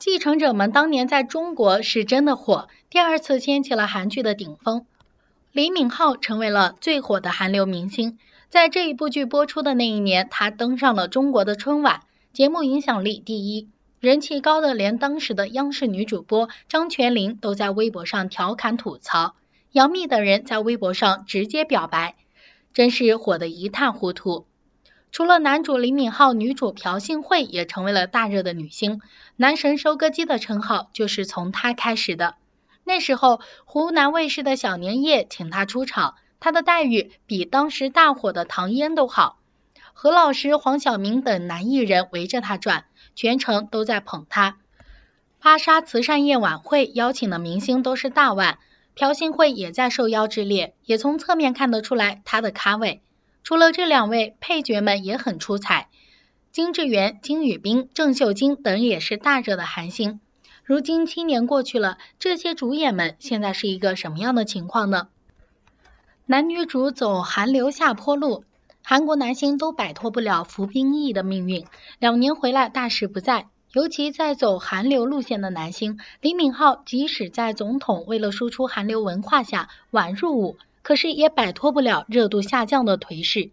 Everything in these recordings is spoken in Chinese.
继承者们当年在中国是真的火，第二次掀起了韩剧的顶峰。李敏镐成为了最火的韩流明星。在这一部剧播出的那一年，他登上了中国的春晚，节目影响力第一，人气高的连当时的央视女主播张泉灵都在微博上调侃吐槽。杨幂等人在微博上直接表白，真是火得一塌糊涂。除了男主李敏镐，女主朴信惠也成为了大热的女星，男神收割机的称号就是从她开始的。那时候湖南卫视的小年夜请她出场，她的待遇比当时大火的唐嫣都好，何老师、黄晓明等男艺人围着她转，全程都在捧她。芭莎慈善夜晚会邀请的明星都是大腕，朴信惠也在受邀之列，也从侧面看得出来她的咖位。除了这两位配角们也很出彩，金智媛、金宇彬、郑秀晶等也是大热的韩星。如今七年过去了，这些主演们现在是一个什么样的情况呢？男女主走韩流下坡路，韩国男星都摆脱不了服兵役的命运，两年回来大势不在。尤其在走韩流路线的男星，李敏镐即使在总统为了输出韩流文化下晚入伍。可是也摆脱不了热度下降的颓势。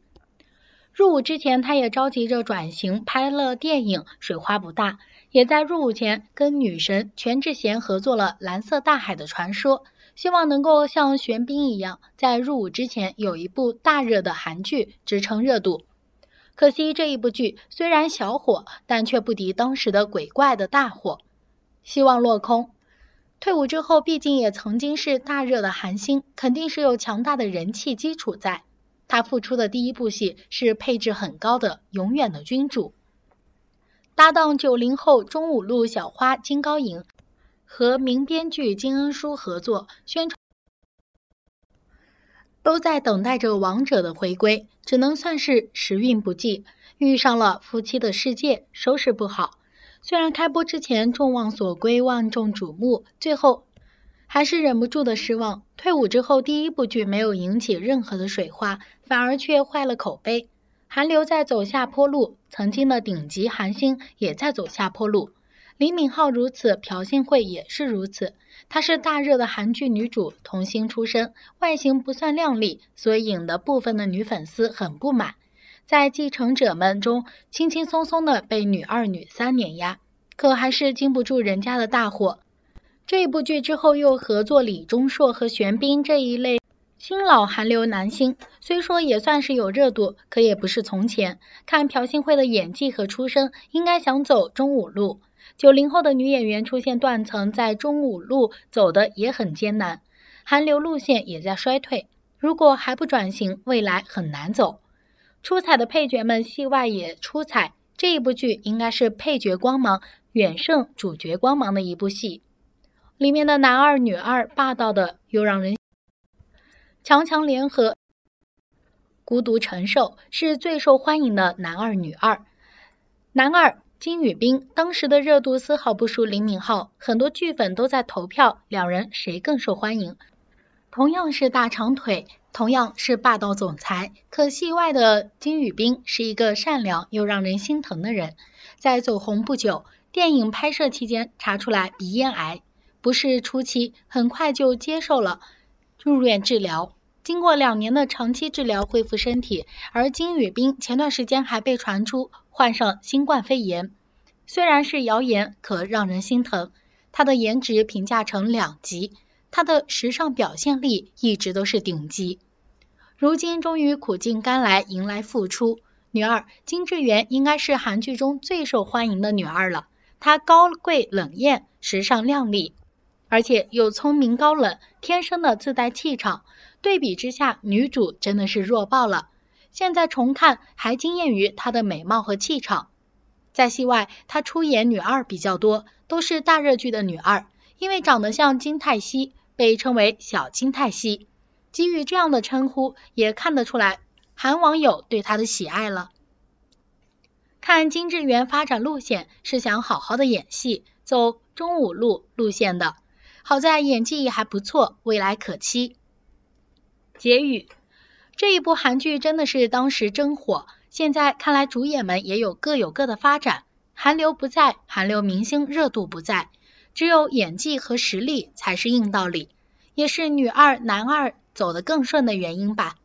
入伍之前，他也着急着转型，拍了电影，水花不大。也在入伍前跟女神全智贤合作了《蓝色大海的传说》，希望能够像玄彬一样，在入伍之前有一部大热的韩剧支撑热度。可惜这一部剧虽然小火，但却不敌当时的鬼怪的大火，希望落空。退伍之后，毕竟也曾经是大热的韩星，肯定是有强大的人气基础在。他复出的第一部戏是配置很高的《永远的君主》，搭档九零后中五路小花金高银和名编剧金恩淑合作，宣传都在等待着王者的回归，只能算是时运不济，遇上了夫妻的世界，收拾不好。虽然开播之前众望所归、万众瞩目，最后还是忍不住的失望。退伍之后第一部剧没有引起任何的水花，反而却坏了口碑，韩流在走下坡路，曾经的顶级韩星也在走下坡路。李敏镐如此，朴信惠也是如此。她是大热的韩剧女主，童星出身，外形不算靓丽，所以引得部分的女粉丝很不满。在继承者们中，轻轻松松的被女二、女三碾压，可还是经不住人家的大火。这一部剧之后又合作李钟硕和玄彬这一类新老韩流男星，虽说也算是有热度，可也不是从前。看朴信惠的演技和出身，应该想走中五路。九零后的女演员出现断层，在中五路走的也很艰难，韩流路线也在衰退，如果还不转型，未来很难走。出彩的配角们，戏外也出彩。这一部剧应该是配角光芒远胜主角光芒的一部戏。里面的男二、女二，霸道的又让人强强联合，孤独承受是最受欢迎的男二、女二。男二金宇彬，当时的热度丝毫不输李敏镐，很多剧粉都在投票，两人谁更受欢迎？同样是大长腿。同样是霸道总裁，可戏外的金宇彬是一个善良又让人心疼的人。在走红不久，电影拍摄期间查出来鼻咽癌，不是初期，很快就接受了入院治疗。经过两年的长期治疗恢复身体，而金宇彬前段时间还被传出患上新冠肺炎，虽然是谣言，可让人心疼。他的颜值评价成两级，他的时尚表现力一直都是顶级。如今终于苦尽甘来，迎来复出。女二金智媛应该是韩剧中最受欢迎的女二了，她高贵冷艳，时尚靓丽，而且又聪明高冷，天生的自带气场。对比之下，女主真的是弱爆了。现在重看还惊艳于她的美貌和气场。在戏外，她出演女二比较多，都是大热剧的女二，因为长得像金泰熙，被称为小金泰熙。给予这样的称呼，也看得出来韩网友对他的喜爱了。看金智媛发展路线是想好好的演戏，走中五路路线的，好在演技还不错，未来可期。结语：这一部韩剧真的是当时真火，现在看来主演们也有各有各的发展。韩流不在，韩流明星热度不在，只有演技和实力才是硬道理，也是女二、男二。走得更顺的原因吧。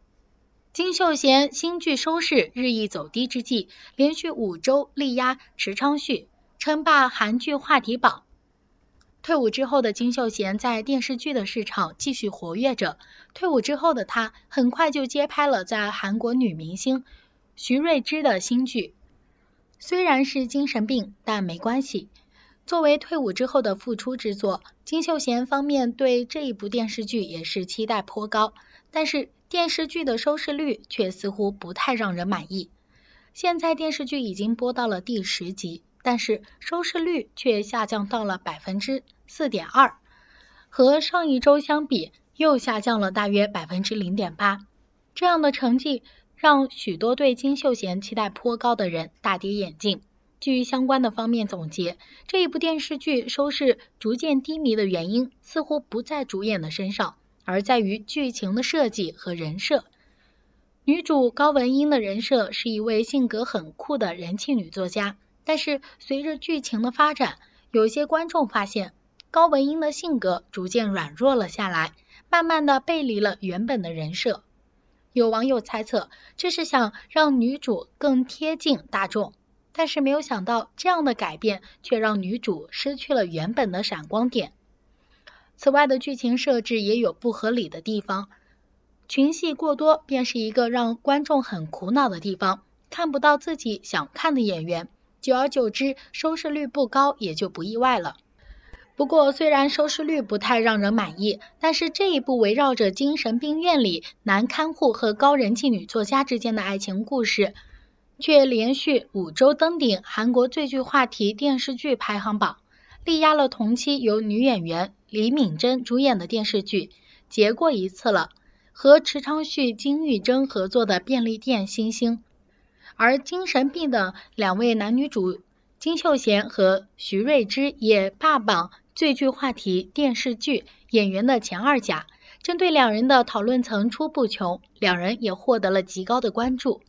金秀贤新剧收视日益走低之际，连续五周力压池昌旭，称霸韩剧话题榜。退伍之后的金秀贤在电视剧的市场继续活跃着。退伍之后的他，很快就接拍了在韩国女明星徐瑞知的新剧。虽然是精神病，但没关系。作为退伍之后的复出之作，金秀贤方面对这一部电视剧也是期待颇高，但是电视剧的收视率却似乎不太让人满意。现在电视剧已经播到了第十集，但是收视率却下降到了百分之四点二，和上一周相比又下降了大约百分之零点八。这样的成绩让许多对金秀贤期待颇高的人大跌眼镜。据相关的方面总结，这一部电视剧收视逐渐低迷的原因，似乎不在主演的身上，而在于剧情的设计和人设。女主高文英的人设是一位性格很酷的人气女作家，但是随着剧情的发展，有些观众发现高文英的性格逐渐软弱了下来，慢慢的背离了原本的人设。有网友猜测，这是想让女主更贴近大众。但是没有想到，这样的改变却让女主失去了原本的闪光点。此外的剧情设置也有不合理的地方，群戏过多便是一个让观众很苦恼的地方，看不到自己想看的演员，久而久之，收视率不高也就不意外了。不过虽然收视率不太让人满意，但是这一部围绕着精神病院里男看护和高人气女作家之间的爱情故事。却连续五周登顶韩国最具话题电视剧排行榜，力压了同期由女演员李敏贞主演的电视剧《结过一次了》，和池昌旭、金玉贞合作的便利店新星。而《精神病》的两位男女主金秀贤和徐瑞知也霸榜最具话题电视剧演员的前二甲，针对两人的讨论层出不穷，两人也获得了极高的关注。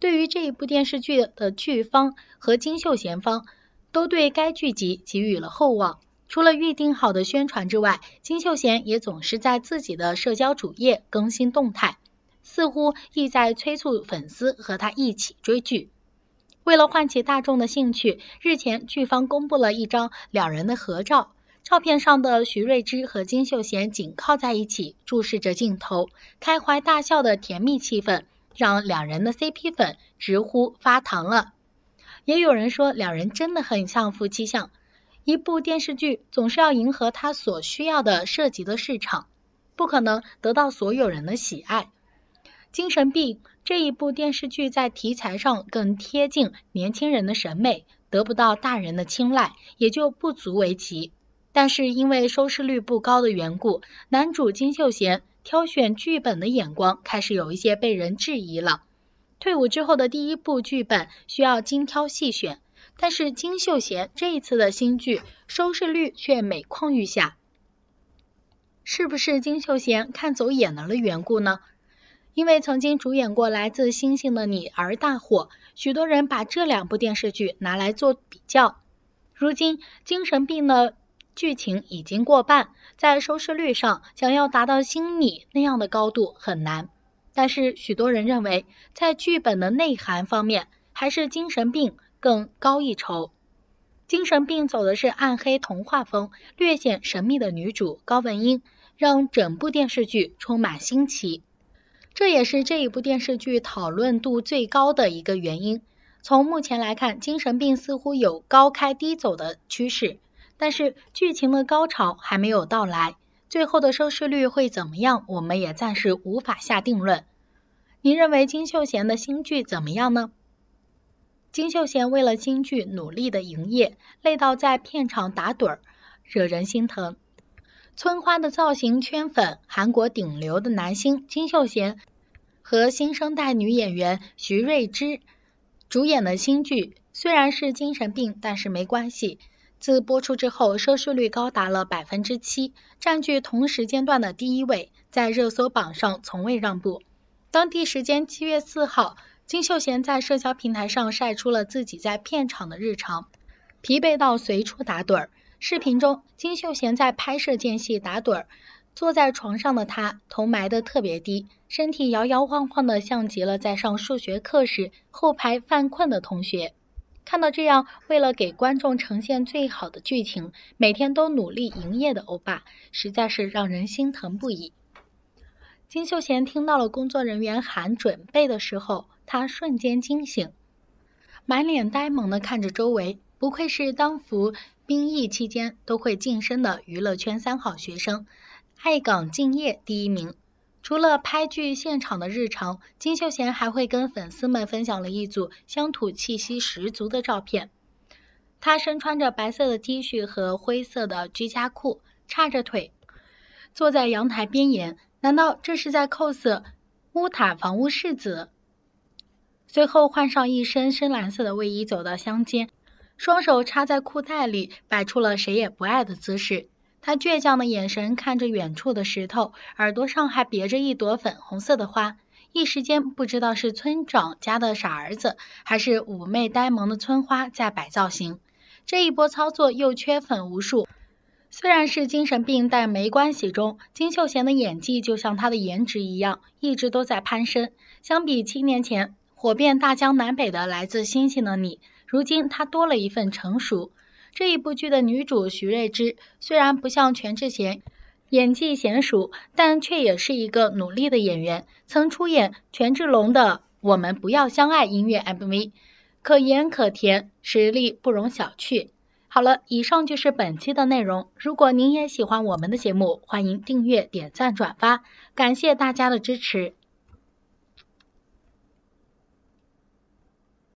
对于这一部电视剧的剧方和金秀贤方，都对该剧集给予了厚望。除了预定好的宣传之外，金秀贤也总是在自己的社交主页更新动态，似乎意在催促粉丝和他一起追剧。为了唤起大众的兴趣，日前剧方公布了一张两人的合照，照片上的徐瑞知和金秀贤紧靠在一起，注视着镜头，开怀大笑的甜蜜气氛。让两人的 CP 粉直呼发糖了，也有人说两人真的很像夫妻相。一部电视剧总是要迎合他所需要的涉及的市场，不可能得到所有人的喜爱。《精神病》这一部电视剧在题材上更贴近年轻人的审美，得不到大人的青睐也就不足为奇。但是因为收视率不高的缘故，男主金秀贤。挑选剧本的眼光开始有一些被人质疑了。退伍之后的第一部剧本需要精挑细选，但是金秀贤这一次的新剧收视率却每况愈下，是不是金秀贤看走眼了的缘故呢？因为曾经主演过《来自星星的你》而大火，许多人把这两部电视剧拿来做比较。如今《精神病》呢？剧情已经过半，在收视率上想要达到《心理》那样的高度很难，但是许多人认为，在剧本的内涵方面，还是《精神病》更高一筹。《精神病》走的是暗黑童话风，略显神秘的女主高文英，让整部电视剧充满新奇，这也是这一部电视剧讨论度最高的一个原因。从目前来看，《精神病》似乎有高开低走的趋势。但是剧情的高潮还没有到来，最后的收视率会怎么样？我们也暂时无法下定论。您认为金秀贤的新剧怎么样呢？金秀贤为了新剧努力的营业，累到在片场打盹儿，惹人心疼。村花的造型圈粉，韩国顶流的男星金秀贤和新生代女演员徐瑞芝主演的新剧，虽然是精神病，但是没关系。自播出之后，收视率高达了百分之七，占据同时间段的第一位，在热搜榜上从未让步。当地时间七月四号，金秀贤在社交平台上晒出了自己在片场的日常，疲惫到随处打盹儿。视频中，金秀贤在拍摄间隙打盹儿，坐在床上的他，头埋得特别低，身体摇摇晃晃的，像极了在上数学课时后排犯困的同学。看到这样，为了给观众呈现最好的剧情，每天都努力营业的欧巴，实在是让人心疼不已。金秀贤听到了工作人员喊“准备”的时候，他瞬间惊醒，满脸呆萌的看着周围。不愧是当服兵役期间都会晋升的娱乐圈三好学生，爱岗敬业第一名。除了拍剧现场的日常，金秀贤还会跟粉丝们分享了一组乡土气息十足的照片。他身穿着白色的 T 恤和灰色的居家裤，叉着腿坐在阳台边沿，难道这是在 cos 乌塔房屋世子？随后换上一身深蓝色的卫衣，走到乡间，双手插在裤袋里，摆出了谁也不爱的姿势。他倔强的眼神看着远处的石头，耳朵上还别着一朵粉红色的花，一时间不知道是村长家的傻儿子，还是妩媚呆萌的村花在摆造型。这一波操作又缺粉无数。虽然是精神病，但没关系。中金秀贤的演技就像他的颜值一样，一直都在攀升。相比七年前火遍大江南北的《来自星星的你》，如今他多了一份成熟。这一部剧的女主徐瑞之虽然不像全智贤演技娴熟，但却也是一个努力的演员，曾出演权志龙的《我们不要相爱》音乐 MV，可盐可甜，实力不容小觑。好了，以上就是本期的内容。如果您也喜欢我们的节目，欢迎订阅、点赞、转发，感谢大家的支持。